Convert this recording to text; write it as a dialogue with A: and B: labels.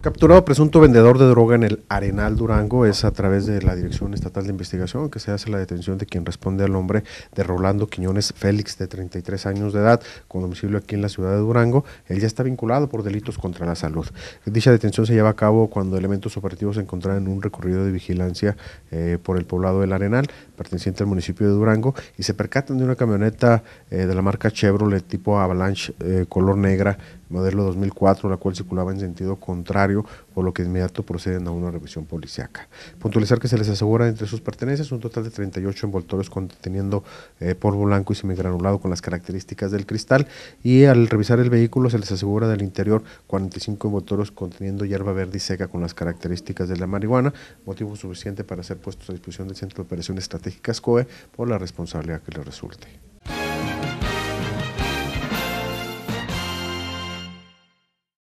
A: Capturado presunto vendedor de droga en el Arenal Durango es a través de la Dirección Estatal de Investigación que se hace la detención de quien responde al nombre de Rolando Quiñones Félix, de 33 años de edad, con domicilio aquí en la ciudad de Durango. Él ya está vinculado por delitos contra la salud. Dicha detención se lleva a cabo cuando elementos operativos se encontraron en un recorrido de vigilancia eh, por el poblado del Arenal, perteneciente al municipio de Durango, y se percatan de una camioneta eh, de la marca Chevrolet tipo Avalanche eh, color negra, modelo 2004, la cual circulaba en sentido contrario por lo que de inmediato proceden a una revisión policiaca. Puntualizar que se les asegura entre sus pertenencias un total de 38 envoltorios conteniendo eh, polvo blanco y semigranulado con las características del cristal y al revisar el vehículo se les asegura del interior 45 envoltorios conteniendo hierba verde y seca con las características de la marihuana, motivo suficiente para ser puestos a disposición del Centro de Operaciones Estratégicas COE por la responsabilidad que le resulte.